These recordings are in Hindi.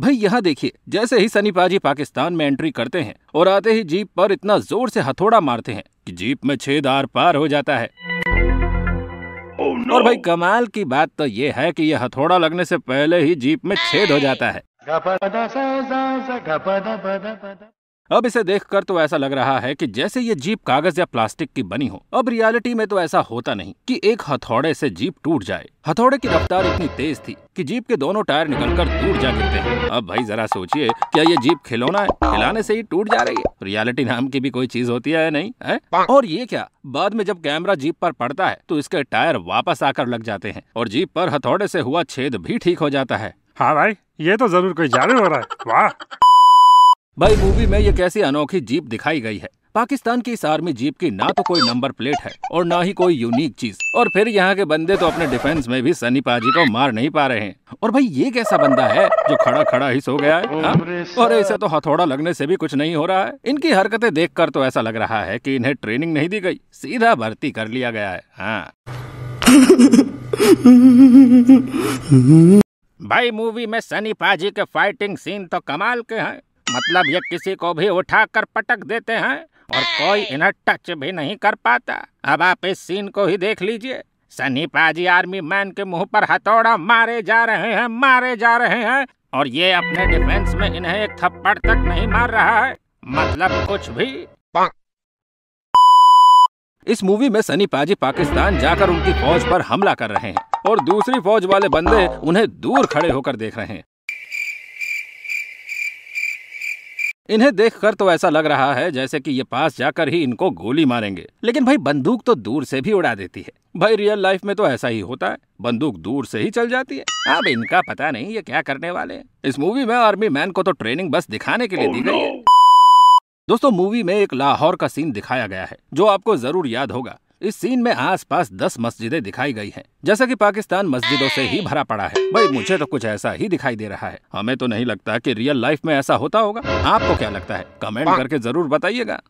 भाई यहाँ देखिए जैसे ही सनी पाजी पाकिस्तान में एंट्री करते हैं और आते ही जीप पर इतना जोर से हथौड़ा मारते हैं कि जीप में छेद आर पार हो जाता है oh, no. और भाई कमाल की बात तो ये है कि ये हथौड़ा लगने से पहले ही जीप में छेद हो जाता है अब इसे देखकर तो ऐसा लग रहा है कि जैसे ये जीप कागज या प्लास्टिक की बनी हो अब रियलिटी में तो ऐसा होता नहीं कि एक हथौड़े से जीप टूट जाए हथौड़े की रफ्तार इतनी तेज थी कि जीप के दोनों टायर निकलकर दूर जा गिरते हैं अब भाई जरा सोचिए क्या ये जीप खिलौना है खिलाने से ही टूट जा रही है रियलिटी नाम की भी कोई चीज होती है नहीं है और ये क्या बाद में जब कैमरा जीप पर पड़ता है तो इसके टायर वापस आकर लग जाते हैं और जीप पर हथौड़े से हुआ छेद भी ठीक हो जाता है हाँ भाई ये तो जरूर कोई जादू हो रहा है वाह भाई मूवी में ये कैसी अनोखी जीप दिखाई गई है पाकिस्तान की इस आर्मी जीप की ना तो कोई नंबर प्लेट है और ना ही कोई यूनिक चीज और फिर यहाँ के बंदे तो अपने डिफेंस में भी सनी पाजी को मार नहीं पा रहे हैं और भाई ये कैसा बंदा है जो खड़ा खड़ा ही सो गया है हा? और ऐसे तो हथौड़ा लगने से भी कुछ नहीं हो रहा है इनकी हरकतें देख तो ऐसा लग रहा है की इन्हें ट्रेनिंग नहीं दी गई सीधा भर्ती कर लिया गया है हाँ भाई मूवी में सनी पाजी के फाइटिंग सीन तो कमाल के हैं मतलब ये किसी को भी उठा कर पटक देते हैं और कोई इन्हें टच भी नहीं कर पाता अब आप इस सीन को ही देख लीजिए सनी पाजी आर्मी मैन के मुंह पर हथौड़ा मारे जा रहे हैं मारे जा रहे हैं और ये अपने डिफेंस में इन्हें एक थप्पड़ तक नहीं मार रहा है मतलब कुछ भी इस मूवी में सनी पाजी पाकिस्तान जाकर उनकी फौज पर हमला कर रहे हैं और दूसरी फौज वाले बंदे उन्हें दूर खड़े होकर देख रहे हैं इन्हें देखकर तो ऐसा लग रहा है जैसे कि ये पास जाकर ही इनको गोली मारेंगे लेकिन भाई बंदूक तो दूर से भी उड़ा देती है भाई रियल लाइफ में तो ऐसा ही होता है बंदूक दूर से ही चल जाती है अब इनका पता नहीं ये क्या करने वाले इस मूवी में आर्मी मैन को तो ट्रेनिंग बस दिखाने के लिए oh, दी गई है दोस्तों मूवी में एक लाहौर का सीन दिखाया गया है जो आपको जरूर याद होगा इस सीन में आसपास दस मस्जिदें दिखाई गई हैं जैसा कि पाकिस्तान मस्जिदों से ही भरा पड़ा है भाई मुझे तो कुछ ऐसा ही दिखाई दे रहा है हमें तो नहीं लगता कि रियल लाइफ में ऐसा होता होगा आपको क्या लगता है कमेंट करके जरूर बताइएगा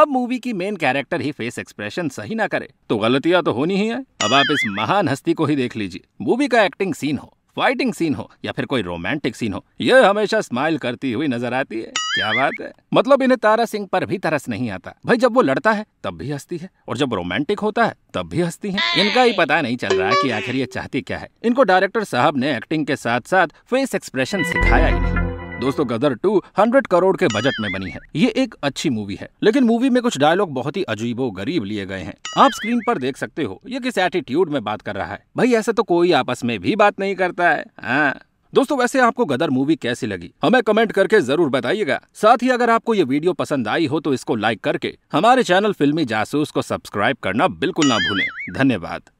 अब मूवी की मेन कैरेक्टर ही फेस एक्सप्रेशन सही ना करे तो गलतियां तो होनी ही है अब आप इस महान हस्ती को ही देख लीजिए मूवी का एक्टिंग सीन हो फाइटिंग सीन हो या फिर कोई रोमांटिक सीन हो ये हमेशा स्माइल करती हुई नजर आती है क्या बात है मतलब इन्हें तारा सिंह पर भी तरस नहीं आता भाई जब वो लड़ता है तब भी हंसती है और जब रोमांटिक होता है तब भी हंसती है इनका ही पता नहीं चल रहा कि आखिर ये चाहती क्या है इनको डायरेक्टर साहब ने एक्टिंग के साथ साथ फेस एक्सप्रेशन सिखाया ही नहीं दोस्तों गदर टू हंड्रेड करोड़ के बजट में बनी है ये एक अच्छी मूवी है लेकिन मूवी में कुछ डायलॉग बहुत ही अजीबो गरीब लिए गए हैं आप स्क्रीन पर देख सकते हो ये किस एटीट्यूड में बात कर रहा है भाई ऐसे तो कोई आपस में भी बात नहीं करता है आ, हाँ। दोस्तों वैसे आपको गदर मूवी कैसी लगी हमें कमेंट करके जरूर बताइएगा साथ ही अगर आपको ये वीडियो पसंद आई हो तो इसको लाइक करके हमारे चैनल फिल्मी जासूस को सब्सक्राइब करना बिल्कुल ना भूलें धन्यवाद